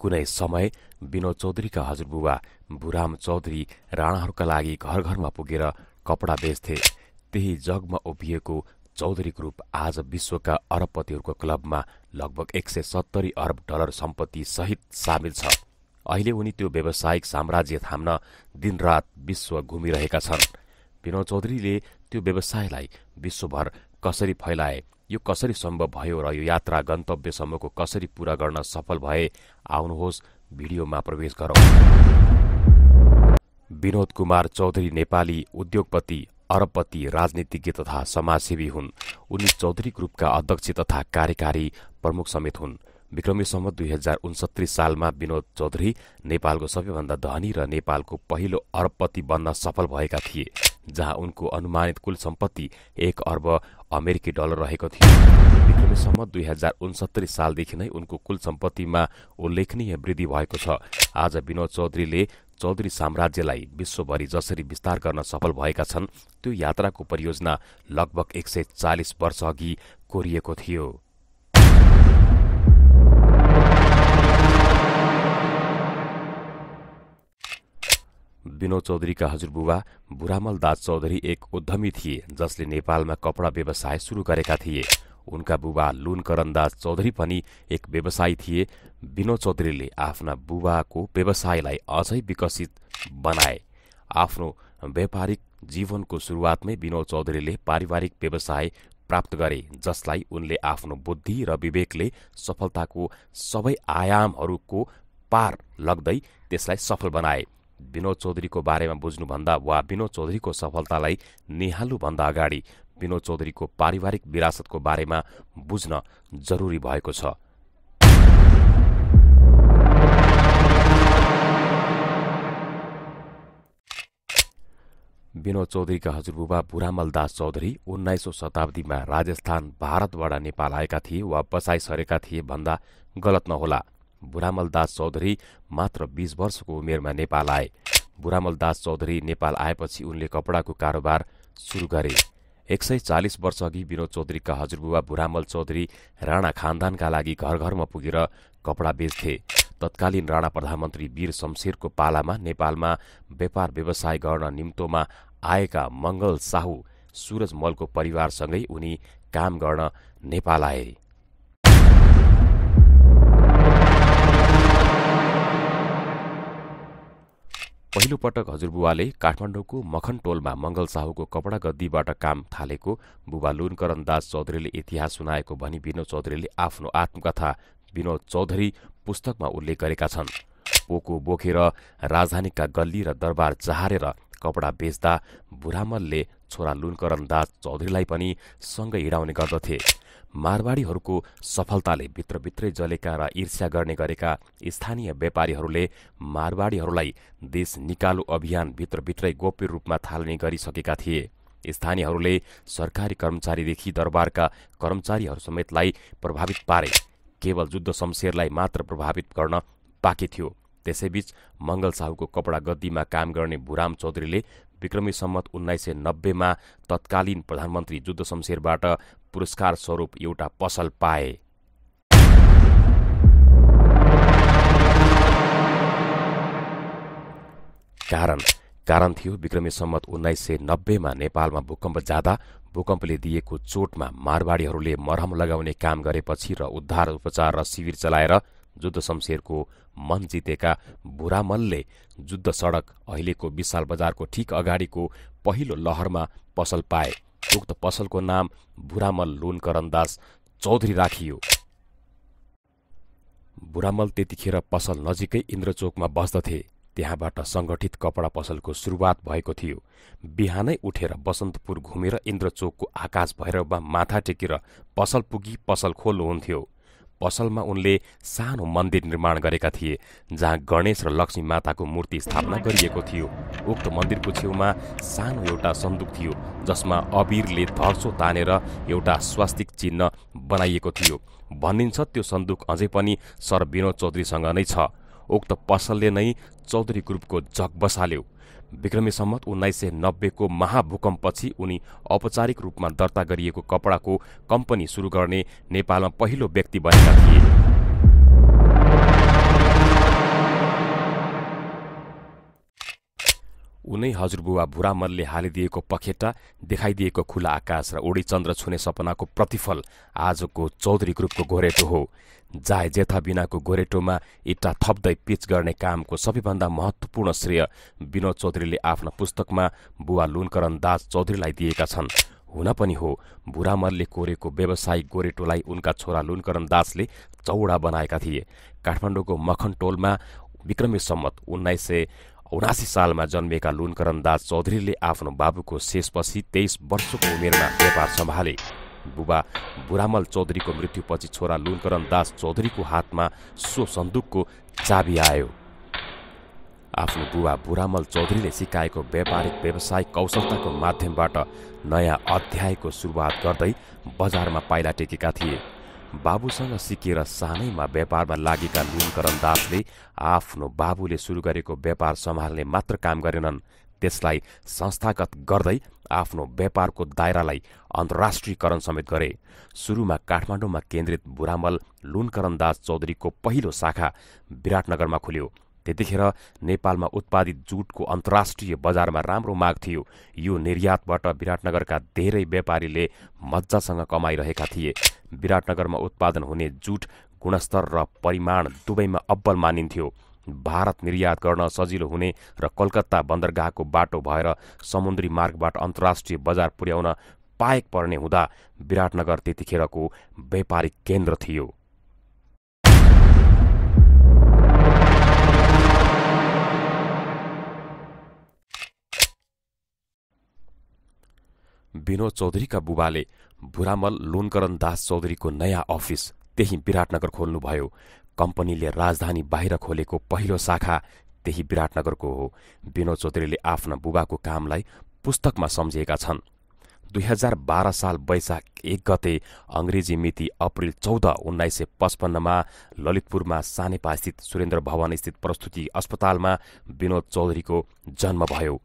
कुनै समय विनोद चौधरीका हजुरबुबा बुराम चौधरी राणाहरूका लागि घर घरमा पुगेर कपडा बेच्थे त्यही जगमा उभिएको चौधरी ग्रुप आज विश्वका अरबपतिहरूको क्लबमा लगभग एक सय सत्तरी अरब डलर सम्पत्ति सहित सामेल छ अहिले उनी त्यो व्यावसायिक साम्राज्य थाम्न दिनरात विश्व घुमिरहेका छन् विनोद चौधरीले त्यो व्यवसायलाई विश्वभर कसरी फैलाए यो कसरी सम्भव भयो र यो यात्रा गन्तव्यसम्मको कसरी पूरा गर्न सफल भए आउनुहोस् भिडियोमा प्रवेश गरौँ विनोद कुमार चौधरी नेपाली उद्योगपति अरबपति राजनीतिज्ञ तथा समाजसेवी हुन् उनी चौधरी ग्रुपका अध्यक्ष तथा कार्यकारी प्रमुख समेत हुन् सम्म दुई हजार उन्सत्तरी सालमा विनोद चौधरी नेपालको सबैभन्दा धनी र नेपालको पहिलो अरबपति बन्न सफल भएका थिए जहाँ उनको अनुमानित कुल सम्पत्ति एक अर्ब अमेरिकी डलर रहेको थियो विक्रमेसम्म दुई हजार उन्सत्तरी सालदेखि नै उनको कुल सम्पत्तिमा उल्लेखनीय वृद्धि भएको छ आज विनोद चौधरीले चौधरी साम्राज्यलाई विश्वभरि जसरी विस्तार गर्न सफल भएका छन् त्यो यात्राको परियोजना लगभग एक सय चालिस वर्षअघि कोरिएको थियो विनोद चौधरीका हजुरबुबा बुरामल दास चौधरी एक उद्यमी थिए जसले नेपालमा कपडा व्यवसाय सुरु गरेका थिए उनका बुबा लुनकरण दास चौधरी पनि एक व्यवसायी थिए विनोद चौधरीले आफ्ना बुबाको व्यवसायलाई अझै विकसित बनाए आफ्नो व्यापारिक जीवनको सुरुवातमै विनोद चौधरीले पारिवारिक व्यवसाय प्राप्त गरे जसलाई उनले आफ्नो बुद्धि र विवेकले सफलताको सबै आयामहरूको पार लग्दै त्यसलाई सफल बनाए विनोद चौधरीको बारेमा बुझ्नुभन्दा वा विनोद चौधरीको सफलतालाई निहाल्नुभन्दा अगाडि विनोद चौधरीको पारिवारिक विरासतको बारेमा बुझ्न जरुरी भएको छ विनोद चौधरीका हजुरबुबा भुरामल दास चौधरी उन्नाइसौँ शताब्दीमा राजस्थान भारतबाट नेपाल आएका थिए वा बसाइ सरेका थिए भन्दा गलत नहोला बुढामल दास चौधरी मात्र बीस वर्षको उमेरमा नेपाल आए बुढामल दास चौधरी नेपाल आएपछि उनले कपडाको कारोबार सुरु गरे एक सय चालिस वर्षअघि विनोद चौधरीका हजुरबुवा बुरामल चौधरी राणा खानदानका लागि घर घरमा पुगेर कपडा बेच्थे तत्कालीन राणा प्रधानमन्त्री वीर शमशेरको पालामा नेपालमा व्यापार व्यवसाय गर्न निम्तोमा आएका मङ्गल साहु सूरज मलको परिवारसँगै उनी काम गर्न नेपाल आए पहिलो पटक हजुरबुवाले काठमाडौँको मखन टोलमा मंगल साहुको कपडा गद्दीबाट काम थालेको बुबा लुनकरण दास चौधरीले इतिहास सुनाएको भनी विनोद चौधरीले आफ्नो आत्मकथा विनोद चौधरी पुस्तकमा उल्लेख गरेका छन् पोको बोकेर राजधानीका गल्ली र दरबार चहारेर कपडा बेच्दा बुढामलले छोरा लुनकरण दास चौधरीलाई पनि सँगै हिँडाउने गर्दथे मारवाडीहरूको सफलताले भित्रभित्रै जलेका र ईर्ष्या गर्ने गरेका स्थानीय व्यापारीहरूले मारवाडीहरूलाई देश निकालो अभियान भित्रभित्रै गोप्य रूपमा थाल्ने गरिसकेका थिए स्थानीयहरूले सरकारी कर्मचारीदेखि दरबारका कर्मचारीहरू समेतलाई प्रभावित पारे केवल युद्ध शमशेरलाई मात्र प्रभावित गर्न बाँकी थियो त्यसैबीच मङ्गल साहुको कपडा गद्दीमा काम गर्ने भुराम चौधरीले विक्रमी सम्मत उन्नाइस सय नब्बेमा तत्कालीन प्रधानमन्त्री जुद्ध शमशेरबाट पुरस्कार स्वरूप एउटा पसल पाए कारण कारण थियो विक्रमी सम्मत उन्नाइस सय नब्बेमा नेपालमा भूकम्प जाँदा भूकम्पले दिएको चोटमा मारवाडीहरूले मरहम लगाउने काम गरेपछि र उद्धार उपचार र शिविर चलाएर जुद्ध शमशेरको मन जितेका भुरामलले जुद्ध सडक अहिलेको विशाल बजारको ठिक अगाडिको पहिलो लहरमा पसल पाए उक्त पसलको नाम भुरामल लोनकरणदास चौधरी राखियो भुरामल त्यतिखेर पसल नजिकै इन्द्रचोकमा बस्दथे त्यहाँबाट सङ्गठित कपडा पसलको सुरुवात भएको थियो बिहानै उठेर बसन्तपुर घुमेर इन्द्रचोकको आकाश भैरवमा माथा टेकेर पसल पुगी पसल खोल्नुहुन्थ्यो पसलमा उनले सानो मन्दिर निर्माण गरेका थिए जहाँ गणेश र लक्ष्मी माताको मूर्ति स्थापना गरिएको थियो उक्त मन्दिरको छेउमा सानो एउटा सन्दुक थियो जसमा अबिरले धर्सो तानेर एउटा स्वास्तिक चिन्ह बनाइएको थियो भनिन्छ त्यो सन्दुक अझै पनि सर विनोद चौधरीसँग नै छ उक्त पसलले नै चौधरी ग्रुपको जग बसाल्यो विक्रमी सम्मत उन्नाइस सय नब्बेको महाभूकम्पपछि उनी औपचारिक रूपमा दर्ता गरिएको कपडाको कम्पनी सुरु गर्ने नेपालमा पहिलो व्यक्ति बनेका थिए उनै हजुरबुवा भुरामलले हालिदिएको पखेटा देखाइदिएको खुला आकाश र ओडी चन्द्र छुने सपनाको प्रतिफल आजको चौधरी ग्रुपको गोरेटो हो जाय जेथा बिनाको गोरेटोमा इट्टा थप्दै पिच गर्ने कामको सबैभन्दा महत्त्वपूर्ण श्रेय विनोद चौधरीले आफ्नो पुस्तकमा बुवा लुनकरण दास चौधरीलाई दिएका छन् हुन पनि हो भुरामलले कोरेको व्यवसायिक गोरेटोलाई उनका छोरा लुनकरण दासले चौडा बनाएका थिए काठमाडौँको मखनटोलमा विक्रमी सम्मत उन्नाइस सय उनासी सालमा जन्मेका लुनकरण दास चौधरीले आफ्नो बाबुको शेषपछि तेइस वर्षको उमेरमा व्यापार सम्हाले बुबा बुरामल चौधरीको मृत्युपछि छोरा लुनकरण दास चौधरीको हातमा सो सन्दुकको चाबी आयो आफ्नो बुबा बुरामल चौधरीले सिकाएको व्यापारिक व्यवसायिक कौशलताको माध्यमबाट नयाँ अध्यायको सुरुवात गर्दै बजारमा पाइला टेकेका थिए बाबुसँग सिकेर सानैमा व्यापारमा लागेका लुनकरण दासले आफ्नो बाबुले सुरु गरेको व्यापार सम्हाल्ने मात्र काम गरेनन् त्यसलाई संस्थागत गर्दै आफ्नो व्यापारको दायरालाई अन्तर्राष्ट्रियकरण समेत गरे सुरुमा काठमाडौँमा केन्द्रित बुरामल लुनकरण दास चौधरीको पहिलो शाखा विराटनगरमा खुल्यो त्यतिखेर नेपालमा उत्पादित जुटको अन्तर्राष्ट्रिय बजारमा राम्रो माग थियो यो निर्यातबाट विराटनगरका धेरै व्यापारीले मजासँग कमाइरहेका थिए विराटनगरमा उत्पादन हुने जुट गुणस्तर र परिमाण दुवैमा अब्बल मानिन्थ्यो भारत निर्यात गर्न सजिलो हुने र कलकत्ता बन्दरगाहको बाटो भएर समुद्री मार्गबाट अन्तर्राष्ट्रिय बजार पुर्याउन पाएक पर्ने हुँदा विराटनगर त्यतिखेरको व्यापारिक केन्द्र थियो विनोद चौधरीका बुबाले भुरामल लोनकरण दास चौधरीको नयाँ अफिस त्यही विराटनगर खोल्नुभयो कम्पनीले राजधानी बाहिर खोलेको पहिलो शाखा त्यही विराटनगरको हो विनोद चौधरीले आफ्ना बुबाको कामलाई पुस्तकमा सम्झिएका छन् दुई हजार बाह्र साल वैशाख एक गते अङ्ग्रेजी मिति अप्रिल चौध उन्नाइस सय पचपन्नमा ललितपुरमा सानेपास्थित सुरेन्द्र भवनस्थित प्रस्तुति अस्पतालमा विनोद चौधरीको जन्म भयो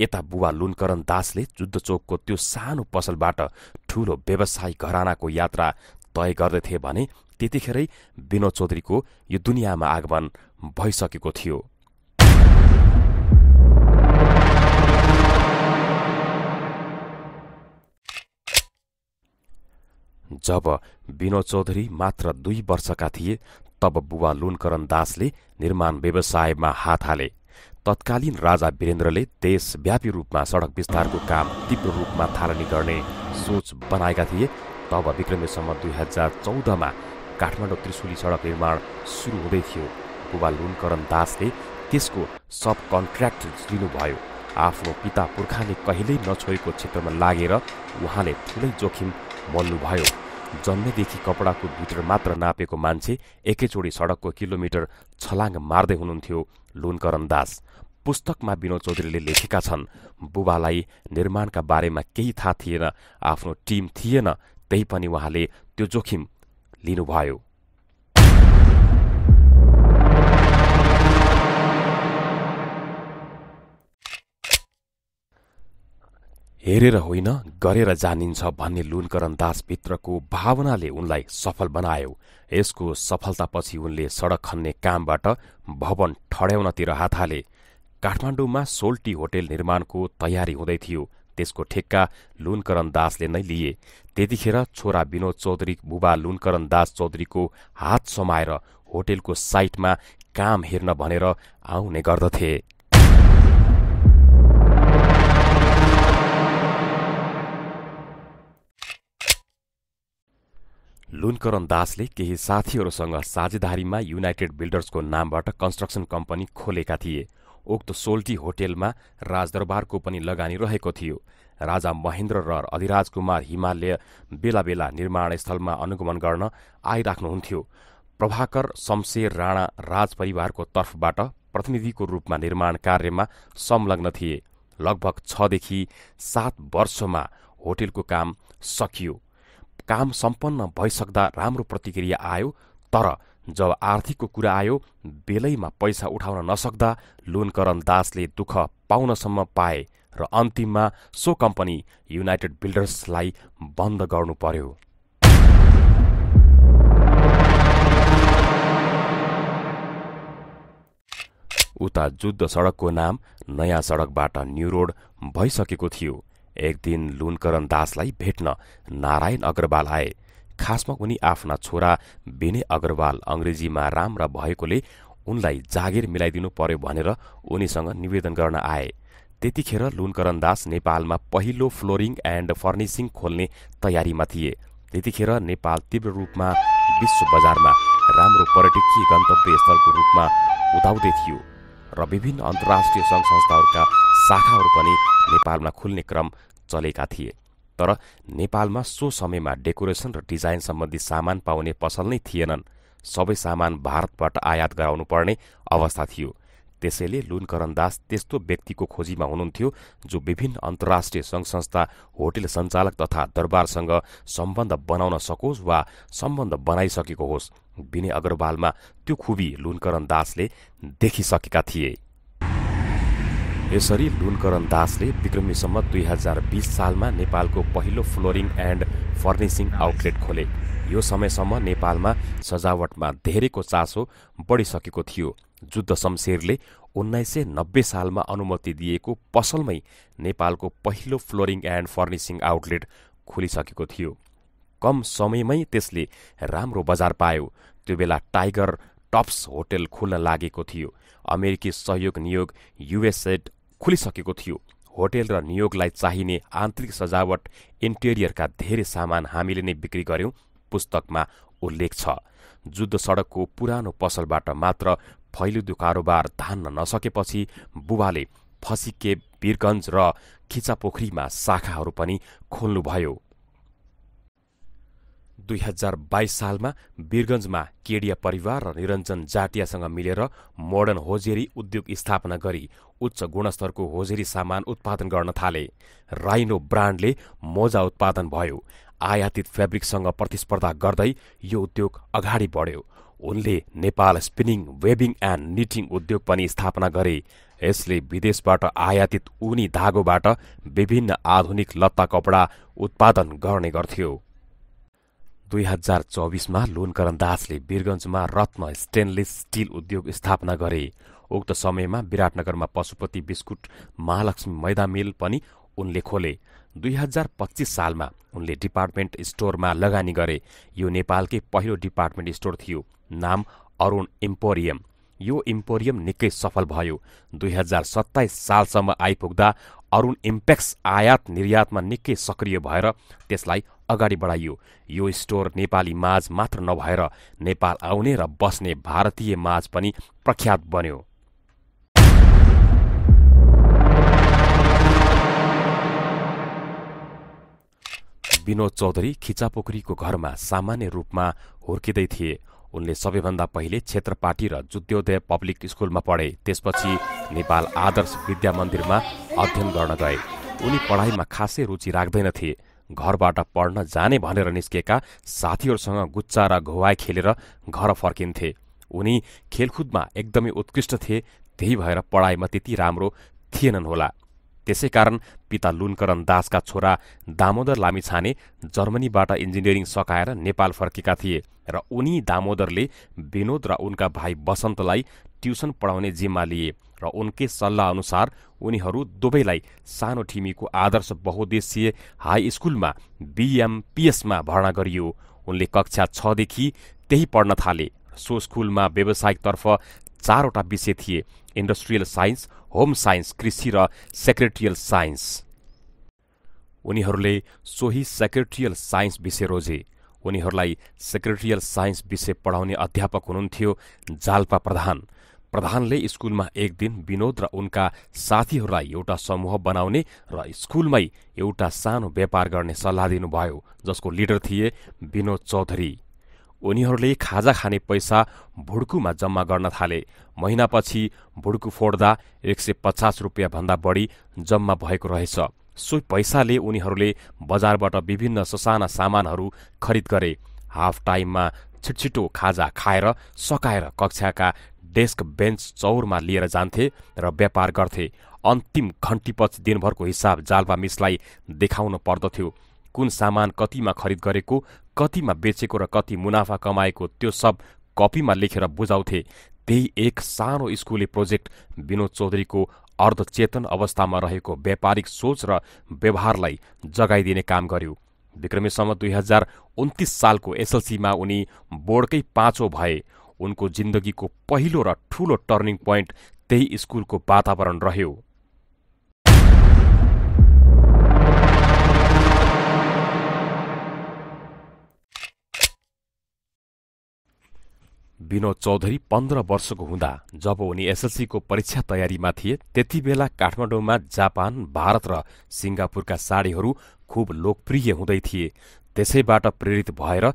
यता बुबा लुनकरण दासले जुद्धचोकको त्यो सानो पसलबाट ठूलो व्यवसायिक घरानाको यात्रा तय गर्दैथे भने त्यतिखेरै विनोद चौधरीको यो दुनियाँमा आगमन भइसकेको थियो जब विनोद चौधरी मात्र दुई वर्षका थिए तब बुबा लुनकरण दासले निर्माण व्यवसायमा हात हाले तत्कालीन राजा वीरेन्द्रले देशव्यापी रूपमा सडक विस्तारको काम तीव्र रूपमा थालनी गर्ने सोच बनाएका थिए तब विक्रमेसम्म दुई हजार चौधमा काठमाडौँ त्रिशुली सडक निर्माण सुरु हुँदै थियो बुबा लुनकरण दासले त्यसको सब कन्ट्र्याक्ट लिनुभयो आफ्नो पिता पुर्खाले कहिल्यै नछोएको क्षेत्रमा लागेर उहाँले ठुलै जोखिम बोल्नुभयो जन्मेदेखि कपडाको भित्र मात्र नापेको मान्छे एकैचोटि सडकको किलोमिटर छलाङ मार्दै हुनुहुन्थ्यो लुनकरण दास पुस्तकमा विनोद चौधरीले लेखेका छन् बुबालाई निर्माणका बारेमा केही थाहा थिएन आफ्नो टिम थिएन त्यही पनि उहाँले त्यो जोखिम लिनुभयो हेरेर होइन गरेर जानिन्छ भन्ने लुनकरण दासभित्रको भावनाले उनलाई सफल बनायो यसको सफलतापछि उनले सडक खन्ने कामबाट भवन ठड्याउनतिर हात हाले काठमाडौँमा सोल्टी होटेल निर्माणको तयारी हुँदै थियो त्यसको ठेक्का लुनकरण दासले नै लिए त्यतिखेर छोरा विनोद चौधरी बुबा लुनकरण दास चौधरीको हात समाएर होटेलको साइटमा काम हेर्न भनेर आउने गर्दथे लुनकरण दासले केही साथीहरूसँग साझेदारीमा युनाइटेड बिल्डर्सको नामबाट कन्स्ट्रक्सन कम्पनी खोलेका थिए उक्त सोल्टी होटेलमा राजदरबारको पनि लगानी रहेको थियो राजा महेन्द्र र अधिराज कुमार हिमालय बेला बेला निर्माणस्थलमा अनुगमन गर्न आइराख्नुहुन्थ्यो प्रभाकर शमशेर राणा राजपरिवारको तर्फबाट प्रतिनिधिको रूपमा निर्माण कार्यमा संलग्न थिए लगभग छदेखि सात वर्षमा होटेलको काम सकियो काम सम्पन्न भइसक्दा राम्रो प्रतिक्रिया आयो तर जब आर्थिकको कुरा आयो बेलैमा पैसा उठाउन नसक्दा लोनकरण दासले दुःख पाउनसम्म पाए र अन्तिममा सो कम्पनी युनाइटेड बिल्डर्सलाई बन्द गर्नु पर्यो उता जुद्ध सडकको नाम नयाँ सडकबाट न्यू रोड भइसकेको थियो एक दिन लुनकरण दासलाई भेट्न नारायण अग्रवाल आए खासमा उनी आफ्ना छोरा विनय अग्रवाल अङ्ग्रेजीमा राम्रा भएकोले उनलाई जागिर मिलाइदिनु पर्यो भनेर उनीसँग निवेदन गर्न आए त्यतिखेर लुनकरण दास नेपालमा पहिलो फ्लोरिङ एन्ड फर्निसिङ खोल्ने तयारीमा थिए त्यतिखेर नेपाल तीव्र रूपमा विश्व बजारमा राम्रो पर्यटकीय गन्तव्य स्थलको रूपमा उदाउँदै थियो र विभिन्न अन्तर्राष्ट्रिय सङ्घ संस्थाहरूका शाखाहरू पनि नेपालमा खुल्ने क्रम चलेका थिए तर नेपालमा सो समयमा डेकोरेसन र डिजाइन सम्बन्धी सामान पाउने पसल नै थिएनन् सबै सामान भारतबाट आयात गराउनु पर्ने अवस्था थियो त्यसैले लुनकरण दास त्यस्तो व्यक्तिको खोजीमा हुनुहुन्थ्यो जो विभिन्न अन्तर्राष्ट्रिय सङ्घ संस्था होटेल सञ्चालक तथा दरबारसँग सम्बन्ध बनाउन सकोस् वा सम्बन्ध बनाइसकेको होस् विनय अग्रवालमा त्यो खुबी लुनकरण दासले देखिसकेका थिए यसरी लुनकरण दासले विक्रमीसम्म दुई हजार बिस सालमा नेपालको पहिलो फ्लोरिङ एन्ड फर्निसिङ आउटलेट खोले यो समयसम्म नेपालमा सजावटमा धेरैको चासो बढिसकेको थियो जुद्ध शमशेरले उन्नाइस सय नब्बे सालमा अनुमति दिएको पसलमै नेपालको पहिलो फ्लोरिङ एन्ड फर्निसिङ आउटलेट खोलिसकेको थियो कम समयमै त्यसले राम्रो बजार पायो त्यो बेला टाइगर टप्स होटेल खुल्न लागेको थियो अमेरिकी सहयोग नियोग युएसएड खुलिसकेको थियो होटेल र नियोगलाई चाहिने आन्तरिक सजावट इन्टेरियरका धेरै सामान हामीले नै बिक्री गर्यौं पुस्तकमा उल्लेख छ जुद्ध सडकको पुरानो पसलबाट मात्र फैलिदो कारोबार धान्न नसकेपछि बुबाले फसिके वीरगञ्ज र खिचापोखरीमा शाखाहरू पनि खोल्नुभयो दुई हजार बाइस सालमा वीरगन्जमा केडिया परिवार र निरञ्जन जातियासँग मिलेर मोडर्न होजेरी उद्योग स्थापना गरी उच्च गुणस्तरको होजेरी सामान उत्पादन गर्न थाले राइनो ब्रान्डले मोजा उत्पादन भयो आयातित फेब्रिकसँग प्रतिस्पर्धा गर्दै यो उद्योग अगाडि बढ्यो उनले नेपाल स्पिनिङ वेबिङ एन्ड निटिङ उद्योग पनि स्थापना गरे यसले विदेशबाट आयातित उनी धागोबाट विभिन्न आधुनिक लत्ता कपडा उत्पादन गर्ने गर्थ्यो दुई हजार चौबिसमा लोनकरण दासले वीरगञ्जमा रत्न स्टेनलेस स्टिल उद्योग स्थापना गरे उक्त समयमा विराटनगरमा पशुपति बिस्कुट महालक्ष्मी मैदा मिल पनि उनले खोले दुई हजार पच्चिस सालमा उनले डिपार्टमेन्ट स्टोरमा लगानी गरे यो नेपालकै पहिलो डिपार्टमेन्ट स्टोर थियो नाम अरुण इम्पोरियम यो इम्पोरियम निकै सफल भयो दुई हजार सत्ताइस सालसम्म आइपुग्दा अरुण इम्पेक्स आयात निर्यातमा निकै सक्रिय भएर त्यसलाई अगाडि बढाइयो यो स्टोर नेपाली माझ मात्र नभएर नेपाल आउने र बस्ने भारतीय माझ पनि प्रख्यात बन्यो विनोद चौधरी खिचापोखरीको घरमा सामान्य रूपमा हुर्किँदै थिए उनले सबैभन्दा पहिले क्षेत्रपाटी र जुद्योदय पब्लिक स्कुलमा पढे त्यसपछि नेपाल आदर्श विद्या मन्दिरमा अध्ययन गर्न गए उनी पढाइमा खासै रुचि राख्दैनथे घरबाट पढ्न जाने भनेर निस्केका साथीहरूसँग गुच्चा र घुवाई खेलेर घर फर्किन्थे उनी खेलकुदमा एकदमै उत्कृष्ट थिए त्यही भएर पढाइमा त्यति राम्रो थिएनन् होला त्यसैकारण पिता लुनकरण दासका छोरा दामोदर लामिछाने जर्मनीबाट इन्जिनियरिङ सकाएर नेपाल फर्केका थिए र उनी दामोदरले विनोद र उनका भाइ बसन्तलाई ट्युसन पढाउने जिम्मा लिए र उनकै सल्लाह अनुसार उनीहरू दुवैलाई सानो ठिमीको आदर्श बहुद्देशीय हाई स्कुलमा बिएमपिएसमा भर्ना गरियो उनले कक्षा छदेखि त्यही पढ्न थाले सो स्कुलमा व्यावसायिकतर्फ चारवटा विषय थिए इन्डस्ट्रियल साइन्स होम साइन्स कृषि र सेक्रेटरियल साइन्स उनीहरूले सोही सेक्रेटरियल साइन्स विषय रोजे उनीहरूलाई सेक्रेटरियल साइन्स विषय पढाउने अध्यापक हुनुहुन्थ्यो जाल्पा प्रधान प्रधानले स्कूलमा एक दिन विनोद र उनका साथीहरूलाई एउटा समूह बनाउने र स्कूलमै एउटा सानो व्यापार गर्ने सल्लाह दिनुभयो जसको लिडर थिए विनोद चौधरी उनीहरूले खाजा खाने पैसा भुड्कुमा जम्मा गर्न थाले महिनापछि भुड्कु फोड्दा एक सय पचास रुपियाँभन्दा बढी जम्मा भएको रहेछ सो पैसाले उनीहरूले बजारबाट विभिन्न ससाना सामानहरू खरिद गरे हाफ टाइममा छिटछिटो खाजा खाएर सकाएर कक्षाका डेस्क बेन्च चौरमा लिएर जान्थे र व्यापार गर्थे अन्तिम घन्टीपछि दिनभरको हिसाब जाल्पा मिसलाई देखाउन पर्दथ्यो कुन सामान कतिमा खरिद गरेको कतिमा बेचेको र कति मुनाफा कमाएको त्यो सब कपीमा लेखेर बुझाउँथे त्यही एक सानो स्कुले प्रोजेक्ट विनोद चौधरीको अर्धचेतन अवस्थामा रहेको व्यापारिक सोच र व्यवहारलाई जगाइदिने काम गर्यो विक्रमेसम्म दुई हजार उन्तिस सालको एसएलसीमा उनी बोर्डकै पाँचौँ भए उनको जिन्दगीको पहिलो र ठूलो टर्निङ पोइन्ट त्यही स्कुलको वातावरण रह्यो विनोद चौधरी पन्ध्र वर्षको हुँदा जब उनी एसएलसीको परीक्षा तयारीमा थिए त्यति बेला काठमाडौँमा जापान भारत र सिङ्गापुरका साडीहरू खुब लोकप्रिय हुँदै थिए त्यसैबाट प्रेरित भएर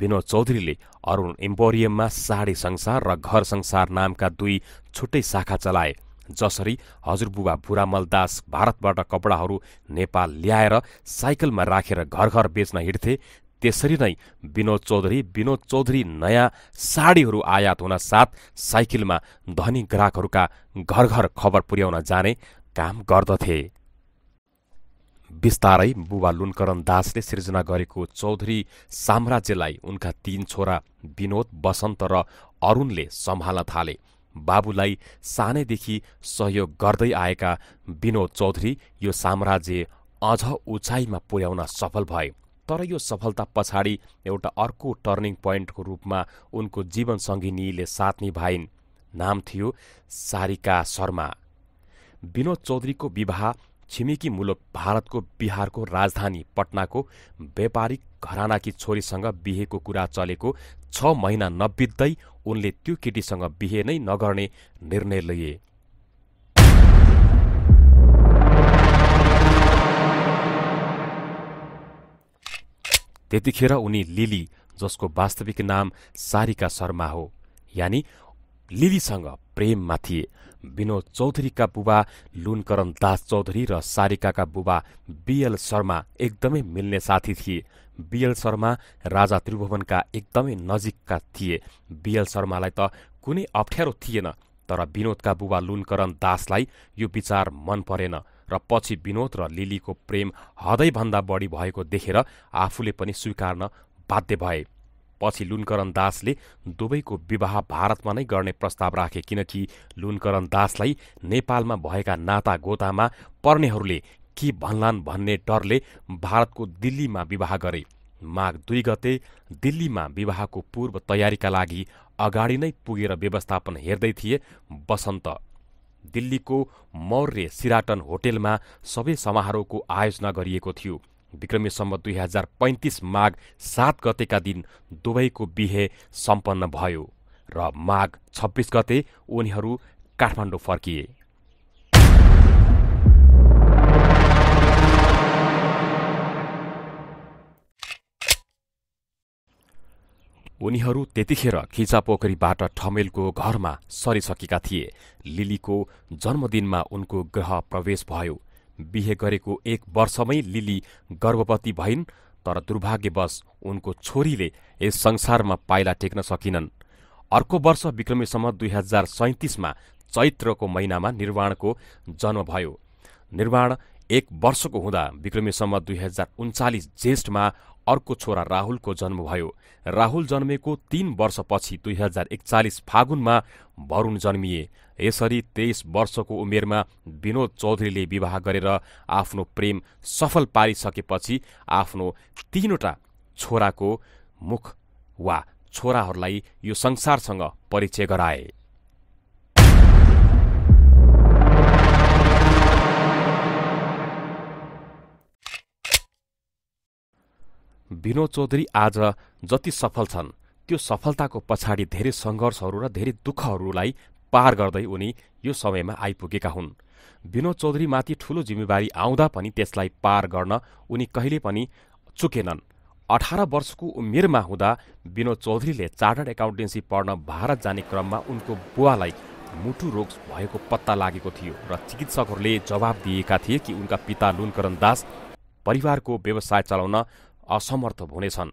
विनोद चौधरीले अरुण इम्पोरियममा साडी संसार र घर संसार नामका दुई छुट्टै शाखा चलाए जसरी हजुरबुबा भुरामल दास भारतबाट कपडाहरू नेपाल ल्याएर साइकलमा राखेर घर घर बेच्न हिँड्थे त्यसरी नै विनोद चौधरी विनोद चौधरी नयाँ साडीहरू आयात हुन साथ साइकलमा धनी ग्राहकहरूका घर घर खबर पुर्याउन जाने काम गर्दथे बिस्तारै बुबा लुनकरण दासले सिर्जना गरेको चौधरी साम्राज्यलाई उनका तीन छोरा विनोद बसन्त र अरूणले सम्हाल्न थाले बाबुलाई सानैदेखि सहयोग गर्दै आएका विनोद चौधरी यो साम्राज्य अझ उचाइमा पुर्याउन सफल भए तर यो सफलता पछाडि एउटा अर्को टर्निङ पोइन्टको रूपमा उनको जीवनसङ्गिनीले साथ निभाइन् नाम थियो सारिका शर्मा विनोद चौधरीको विवाह छिमेकी मुलुक भारतको बिहारको राजधानी पटनाको व्यापारिक घरानाकी छोरीसँग बिहेको कुरा चलेको छ महिना नबित्दै उनले त्यो केटीसँग बिहे नै नगर्ने निर्णय लिए त्यतिखेर उनी लिली जसको वास्तविक नाम सारिका शर्मा हो यानि लिलीसँग प्रेममा थिए विनोद चौधरीका बुबा लुनकरण दास चौधरी र सारिकाका बुबा बिएल शर्मा एकदमै मिल्ने साथी थिए बिएल शर्मा राजा त्रिभुवनका एकदमै नजिकका थिए बिएल शर्मालाई त कुनै अप्ठ्यारो थिएन तर विनोदका बुबा लुनकरण दासलाई यो विचार मन परेन र पछि विनोद र लिलीको प्रेम हदैभन्दा बढी भएको देखेर आफूले पनि स्वीकार्न बाध्य भए पछि लुनकरण दासले दुवैको विवाह भारतमा नै गर्ने प्रस्ताव राखे किनकि लुनकरण दासलाई नेपालमा भएका नाता गोतामा पर्नेहरूले के भन्लान् भन्ने डरले भारतको दिल्लीमा विवाह गरे माघ दुई गते दिल्लीमा विवाहको पूर्व तयारीका लागि अगाडि नै पुगेर व्यवस्थापन हेर्दै थिए बसन्त दिल्लीको मौर्य सिराटन होटेलमा सबै समारोहको आयोजना गरिएको थियो विक्रमेसम्म दुई हजार पैँतिस माघ सात गतेका दिन दुवैको बिहे सम्पन्न भयो र माघ छब्बिस गते उनीहरू काठमाडौँ फर्किए उनीहरू त्यतिखेर खिचापोखरीबाट ठमेलको घरमा सरिसकेका थिए लिलीको जन्मदिनमा उनको ग्रह प्रवेश भयो बिहे गरेको एक वर्षमै लिली गर्भवती भइन् तर दुर्भाग्यवश उनको छोरीले यस संसारमा पाइला टेक्न सकिनन् अर्को वर्ष विक्रमीसम्म दुई हजार सैतिसमा चैत्रको महिनामा निर्वाणको जन्म भयो निर्वाण एक वर्षको हुँदा विक्रमीसम्म दुई हजार उन्चालिस ज्येष्ठमा अर्को छोरा राहुलको जन्म भयो राहुल जन्मेको तीन वर्षपछि दुई हजार एकचालिस फागुनमा वरुण जन्मिए यसरी तेइस वर्षको उमेरमा विनोद चौधरीले विवाह गरेर आफ्नो प्रेम सफल पारिसकेपछि आफ्नो तीनवटा छोराको मुख वा छोराहरूलाई यो संसारसँग परिचय गराए विनोद चौधरी आज जति सफल छन् त्यो सफलताको पछाडि धेरै सङ्घर्षहरू र धेरै दुःखहरूलाई पार गर्दै उनी यो समयमा आइपुगेका हुन् विनोद चौधरीमाथि ठूलो जिम्मेवारी आउँदा पनि त्यसलाई पार गर्न उनी कहिले पनि चुकेनन् अठार वर्षको उमेरमा हुँदा विनोद चौधरीले चार्टर्ड एकाउन्टेन्सी पढ्न भारत जाने क्रममा उनको बुवालाई मुटु रोग भएको पत्ता लागेको थियो र चिकित्सकहरूले जवाब दिएका थिए कि उनका पिता लुनकरण दास परिवारको व्यवसाय चलाउन असमर्थ हुनेछन्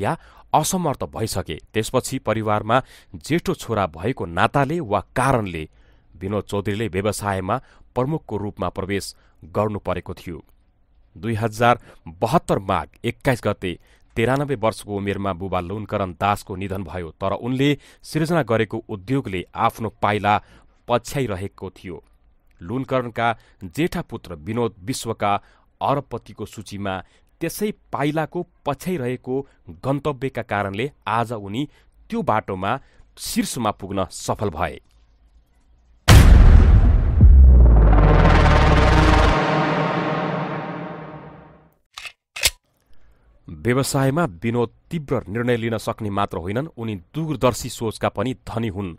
या असमर्थ भइसके त्यसपछि परिवारमा जेठो छोरा भएको नाताले वा कारणले विनोद चौधरीले व्यवसायमा प्रमुखको रूपमा प्रवेश गर्नु परेको थियो दुई हजार बहत्तर माघ एक्काइस गते तेरानब्बे वर्षको उमेरमा बुबा लोनकरण दासको निधन भयो तर उनले सिर्जना गरेको उद्योगले आफ्नो पाइला पछ्याइरहेको थियो लुनकरणका जेठा पुत्र विनोद विश्वका अरबपतिको सूचीमा त्यसै पाइलाको पछ्याइ रहेको गन्तव्यका कारणले आज उनी त्यो बाटोमा शीर्षमा पुग्न सफल भए व्यवसायमा विनोद तीव्र निर्णय लिन सक्ने मात्र होइनन् उनी दूरदर्शी सोचका पनि धनी हुन्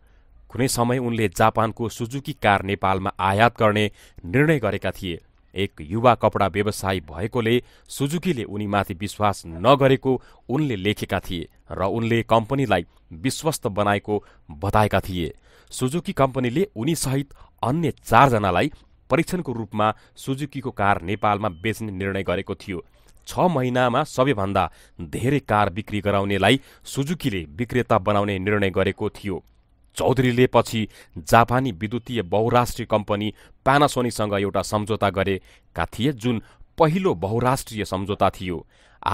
कुनै समय उनले जापानको सुजुकी कार नेपालमा आयात गर्ने निर्णय गरेका थिए एक युवा कपडा व्यवसायी भएकोले सुजुकीले उनीमाथि विश्वास नगरेको उनले लेखेका थिए र उनले कम्पनीलाई विश्वस्त बनाएको बताएका थिए सुजुकी कम्पनीले उनी सहित अन्य चारजनालाई परीक्षणको रूपमा सुजुकीको कार नेपालमा बेच्ने निर्णय गरेको थियो छ महिनामा सबैभन्दा धेरै कार बिक्री गराउनेलाई सुजुकीले विक्रेता बनाउने निर्णय गरेको थियो चौधरीले पछि जापानी विद्युतीय बहुराष्ट्रिय कम्पनी प्यानासोनीसँग एउटा सम्झौता गरेका थिए जुन पहिलो बहुराष्ट्रिय सम्झौता थियो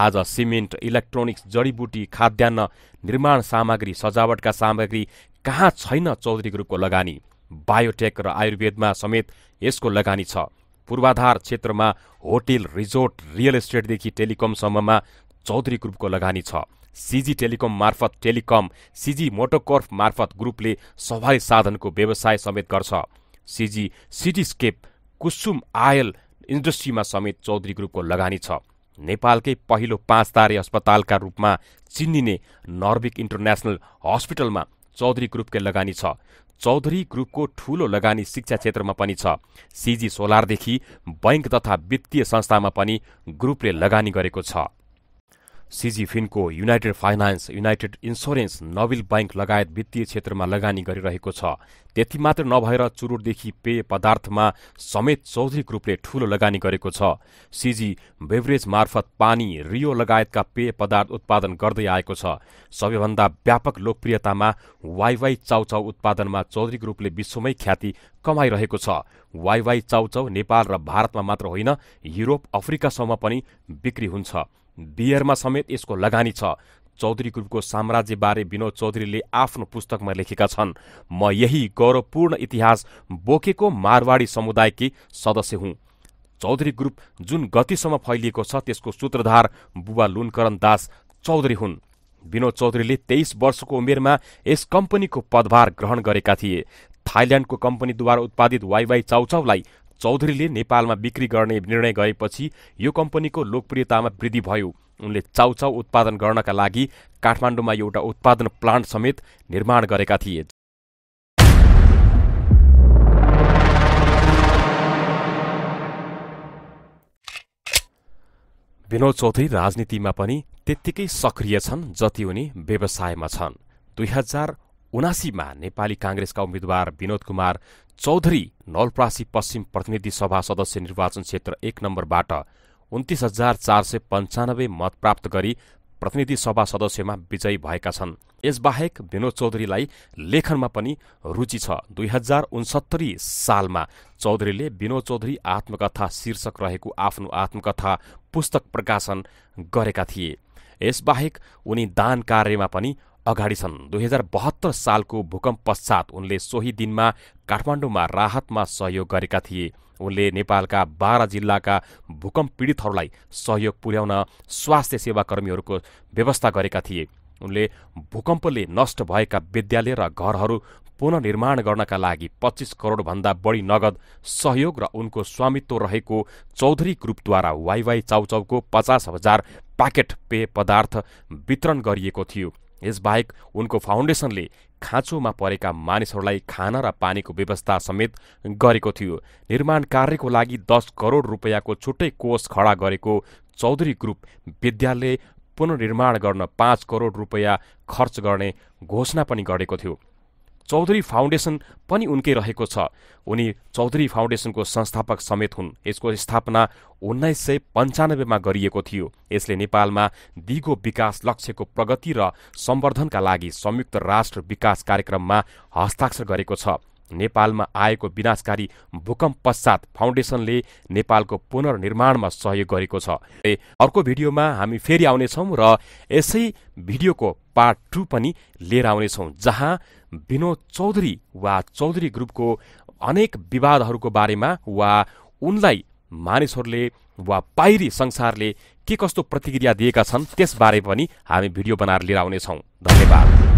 आज सिमेन्ट इलेक्ट्रोनिक्स जडीबुटी खाद्यान्न निर्माण सामग्री सजावटका सामग्री कहाँ छैन चौधरी ग्रुपको लगानी बायोटेक र आयुर्वेदमा समेत यसको लगानी छ पूर्वाधार क्षेत्रमा होटेल रिजोर्ट रियल इस्टेटदेखि टेलिकमसम्ममा चौधरी ग्रुपको लगानी छ सिजी टेलिकम मार्फत टेलिकम सिजी मोटोकर्फ मार्फत ग्रुपले सवारी साधनको व्यवसाय समेत गर्छ सिजी सिटीस्केप कुसुम आयल इन्डस्ट्रीमा समेत चौधरी ग्रुपको लगानी छ नेपालकै पहिलो पाँच तारे अस्पतालका रूपमा चिनिने नर्विक इन्टरनेसनल हस्पिटलमा चौधरी ग्रुपकै लगानी छ चौधरी ग्रुपको ठूलो लगानी शिक्षा क्षेत्रमा पनि छ सिजी सोलारदेखि बैङ्क तथा वित्तीय संस्थामा पनि ग्रुपले लगानी गरेको छ सिजी फिनको United Finance United Insurance Nabil bank लगायत वित्तीय क्षेत्रमा लगानी गरिरहेको छ त्यति मात्र नभएर चुरोटदेखि पेय पदार्थमा समेत चौधरी ग्रुपले ठूलो लगानी गरेको छ सिजी बेभरेज मार्फत पानी रियो लगायतका पेय पदार्थ उत्पादन गर्दै आएको छ सबैभन्दा व्यापक लोकप्रियतामा वाइवाई चाउचाउ उत्पादनमा चौधरी ग्रुपले विश्वमै ख्याति कमाइरहेको छ वाइवाई चाउचाउ नेपाल र भारतमा मात्र होइन युरोप अफ्रिकासम्म पनि बिक्री हुन्छ बियरमा समेत यसको लगानी छ चौधरी ग्रुपको साम्राज्यबारे विनोद चौधरीले आफ्नो पुस्तकमा लेखेका छन् म यही गौरवपूर्ण इतिहास बोकेको मारवाडी समुदायकी सदस्य हुँ चौधरी ग्रुप जुन गतिसम्म फैलिएको छ त्यसको सूत्रधार बुबा लुनकरण दास चौधरी हुन् विनोद चौधरीले तेइस वर्षको उमेरमा यस कम्पनीको पदभार ग्रहण गरेका थिए थाइल्याण्डको कम्पनीद्वारा उत्पादित वाइवाई चाउचाउलाई चौधरीले नेपालमा बिक्री गर्ने निर्णय गरेपछि यो कम्पनीको लोकप्रियतामा वृद्धि भयो उनले चाउचाउ उत्पादन गर्नका लागि काठमाडौँमा एउटा उत्पादन प्लान्ट समेत निर्माण गरेका थिए विनोद चौधरी राजनीतिमा पनि त्यत्तिकै सक्रिय छन् जति उनी व्यवसायमा छन् दुई हजार उनासीमा नेपाली काङ्ग्रेसका उम्मेद्वार विनोद कुमार चौधरी नलप्रासी पश्चिम प्रतिनिधि सभा सदस्य निर्वाचन क्षेत्र एक नम्बरबाट उन्तिस हजार चार सय पन्चानब्बे मत प्राप्त गरी प्रतिनिधि सभा सदस्यमा विजयी भएका छन् यसबाहेक विनोद चौधरीलाई लेखनमा पनि रुचि छ दुई हजार उन्सत्तरी सालमा चौधरीले विनोद चौधरी आत्मकथा शीर्षक रहेको आफ्नो आत्मकथा पुस्तक प्रकाशन गरेका थिए यसबाहेक उनी दान कार्यमा पनि अगाडि सन् दुई हजार बहत्तर सालको भूकम्प पश्चात उनले सोही दिनमा काठमाडौँमा राहतमा सहयोग गरेका थिए उनले नेपालका बाह्र जिल्लाका भूकम्प पीडितहरूलाई सहयोग पुर्याउन स्वास्थ्य सेवाकर्मीहरूको व्यवस्था गरेका थिए उनले भूकम्पले नष्ट भएका विद्यालय र घरहरू पुननिर्माण गर्नका लागि पच्चिस करोडभन्दा बढी नगद सहयोग र उनको स्वामित्व रहेको चौधरी ग्रुपद्वारा वाइवाई चाउचाउको पचास हजार प्याकेट पेय पदार्थ वितरण गरिएको थियो यसबाहेक उनको फाउन्डेसनले खाँचोमा परेका मानिसहरूलाई खाना र पानीको व्यवस्था समेत गरेको थियो निर्माण कार्यको लागि दस करोड रुपियाँको छुट्टै कोष खडा गरेको चौधरी ग्रुप विद्यालय पुनर्निर्माण गर्न पाँच करोड रुपियाँ खर्च गर्ने घोषणा पनि गरेको थियो चौधरी फाउन्डेसन पनि उनकै रहेको छ उनी चौधरी फाउन्डेसनको संस्थापक समेत हुन् यसको स्थापना उन्नाइस सय पन्चानब्बेमा गरिएको थियो यसले नेपालमा दिगो विकास लक्ष्यको प्रगति र सम्वर्धनका लागि संयुक्त राष्ट्र विकास कार्यक्रममा हस्ताक्षर गरेको छ नेपालमा आएको विनाशकारी भूकम्प पश्चात फाउन्डेसनले नेपालको पुनर्निर्माणमा सहयोग गरेको छ अर्को भिडियोमा हामी फेरि आउनेछौँ र यसै भिडियोको पार्ट टू पनि लिएर आउनेछौँ जहाँ विनोद चौधरी वा चौधरी ग्रुपको अनेक विवादहरूको बारेमा वा उनलाई मानिसहरूले वा बाहिरी संसारले के कस्तो प्रतिक्रिया दिएका छन् त्यसबारे पनि हामी भिडियो बनाएर लिएर आउनेछौँ धन्यवाद